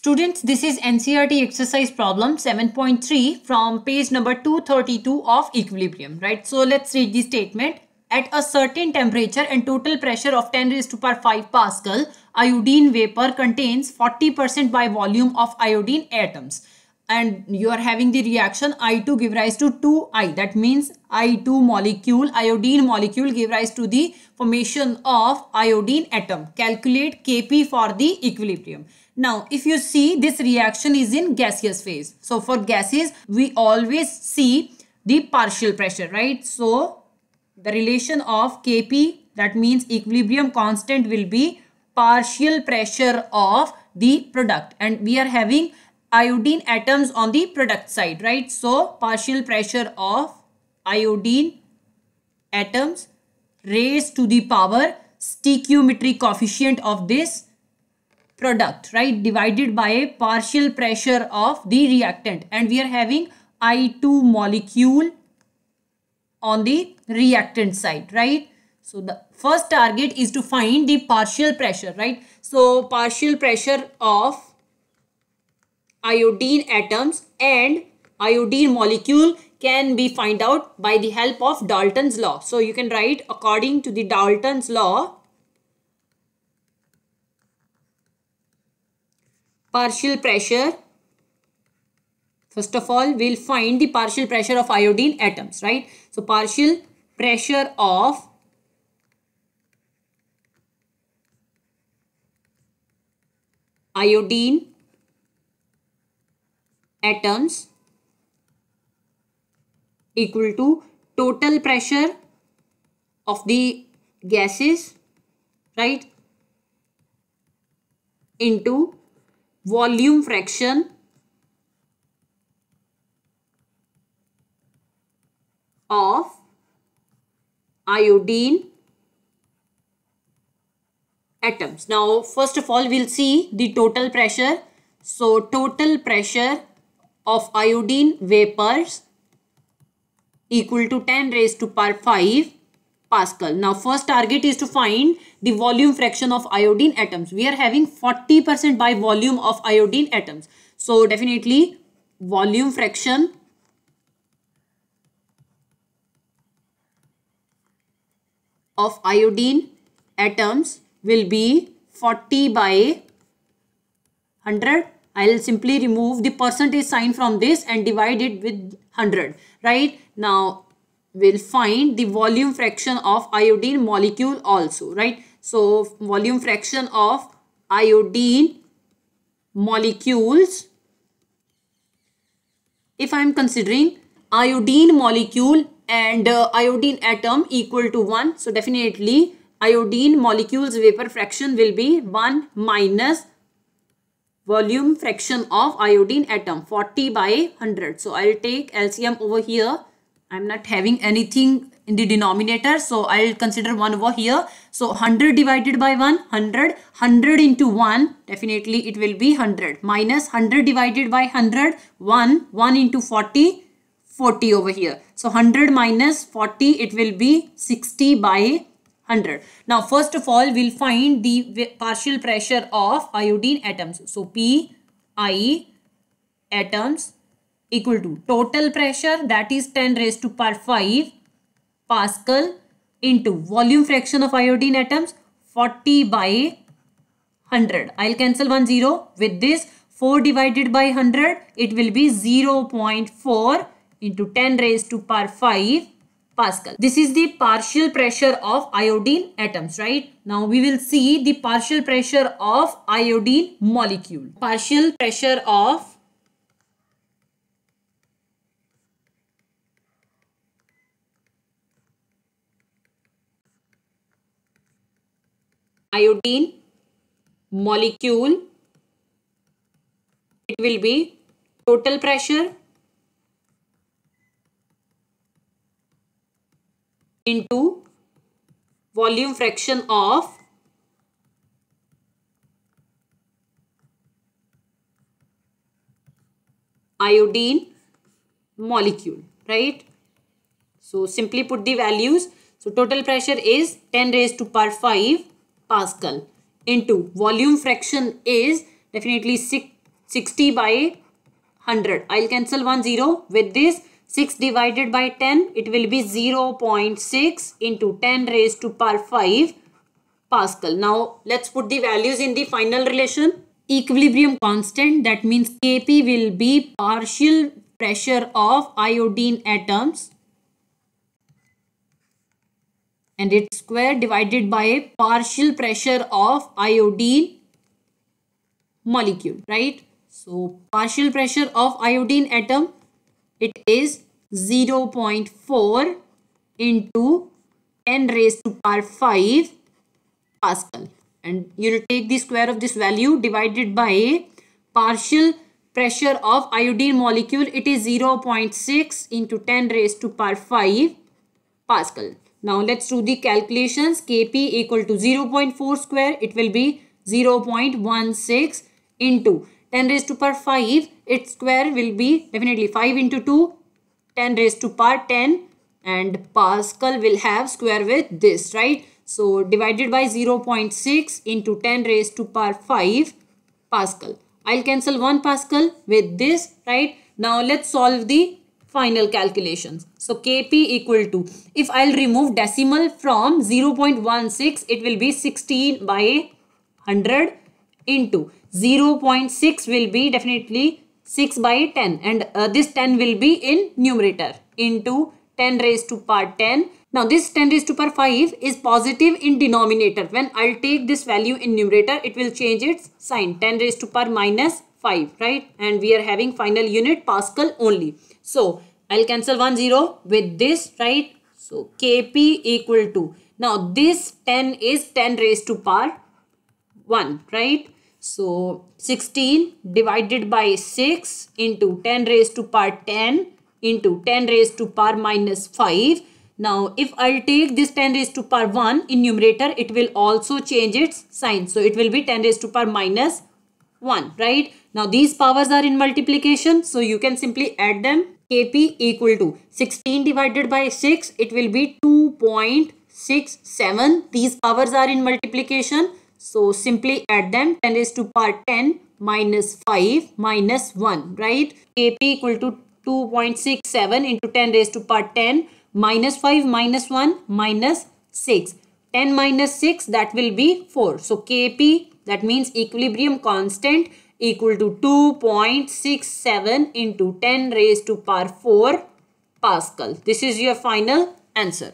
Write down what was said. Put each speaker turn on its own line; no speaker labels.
Students, this is NCRT exercise problem 7.3 from page number 232 of equilibrium, right? So let's read the statement. At a certain temperature and total pressure of 10 raised to power 5 Pascal, iodine vapor contains 40% by volume of iodine atoms and you are having the reaction I2 give rise to 2I. That means I2 molecule, iodine molecule give rise to the formation of iodine atom. Calculate Kp for the equilibrium. Now, if you see this reaction is in gaseous phase. So, for gases, we always see the partial pressure, right? So, the relation of Kp that means equilibrium constant will be partial pressure of the product and we are having iodine atoms on the product side, right? So, partial pressure of iodine atoms raised to the power stoichiometric coefficient of this product, right? Divided by a partial pressure of the reactant. And we are having I2 molecule on the reactant side, right? So, the first target is to find the partial pressure, right? So, partial pressure of iodine atoms and iodine molecule can be find out by the help of Dalton's law. So you can write according to the Dalton's law, partial pressure, first of all we'll find the partial pressure of iodine atoms, right? So partial pressure of iodine atoms equal to total pressure of the gases right into volume fraction of iodine atoms now first of all we'll see the total pressure so total pressure of iodine vapors equal to 10 raised to power 5 Pascal. Now first target is to find the volume fraction of iodine atoms. We are having 40% by volume of iodine atoms. So definitely volume fraction of iodine atoms will be 40 by 100 I'll simply remove the percentage sign from this and divide it with 100, right? Now, we'll find the volume fraction of iodine molecule also, right? So, volume fraction of iodine molecules, if I am considering iodine molecule and uh, iodine atom equal to 1, so definitely iodine molecules vapor fraction will be 1 minus volume fraction of iodine atom 40 by 100 so i'll take lcm over here i'm not having anything in the denominator so i'll consider 1 over here so 100 divided by 1 100 100 into 1 definitely it will be 100 minus 100 divided by 100 1 1 into 40 40 over here so 100 minus 40 it will be 60 by 100. Now, first of all, we'll find the partial pressure of iodine atoms. So, P, I atoms equal to total pressure that is 10 raised to power 5 Pascal into volume fraction of iodine atoms 40 by 100. I'll cancel one zero with this 4 divided by 100 it will be 0 0.4 into 10 raised to power 5 Pascal. This is the partial pressure of iodine atoms, right? Now we will see the partial pressure of iodine molecule. Partial pressure of iodine molecule it will be total pressure into volume fraction of iodine molecule right so simply put the values so total pressure is 10 raised to power 5 pascal into volume fraction is definitely 60 by 100 i'll cancel one zero with this 6 divided by 10, it will be 0 0.6 into 10 raised to power 5 Pascal. Now, let's put the values in the final relation. Equilibrium constant, that means Kp will be partial pressure of iodine atoms and its square divided by partial pressure of iodine molecule, right? So, partial pressure of iodine atom it is 0.4 into 10 raised to power 5 Pascal. And you will take the square of this value divided by partial pressure of iodine molecule. It is 0.6 into 10 raised to power 5 Pascal. Now let's do the calculations. Kp equal to 0.4 square. It will be 0.16 into 10 raised to power 5, its square will be definitely 5 into 2, 10 raised to power 10 and Pascal will have square with this, right? So divided by 0.6 into 10 raised to power 5 Pascal. I'll cancel 1 Pascal with this, right? Now let's solve the final calculations. So Kp equal to, if I'll remove decimal from 0.16, it will be 16 by 100 into 0.6 will be definitely 6 by 10 and uh, this 10 will be in numerator into 10 raised to power 10. Now this 10 raised to power 5 is positive in denominator. When I'll take this value in numerator, it will change its sign 10 raised to power minus 5, right? And we are having final unit Pascal only. So I'll cancel 1 0 with this, right? So Kp equal to, now this 10 is 10 raised to power 1, right? So 16 divided by 6 into 10 raised to power 10 into 10 raised to power minus 5. Now if i take this 10 raised to power 1 in numerator it will also change its sign. So it will be 10 raised to power minus 1 right. Now these powers are in multiplication so you can simply add them Kp equal to 16 divided by 6 it will be 2.67 these powers are in multiplication so simply add them 10 raised to power 10 minus 5 minus 1, right? Kp equal to 2.67 into 10 raised to power 10 minus 5 minus 1 minus 6. 10 minus 6 that will be 4. So Kp that means equilibrium constant equal to 2.67 into 10 raised to power 4 Pascal. This is your final answer.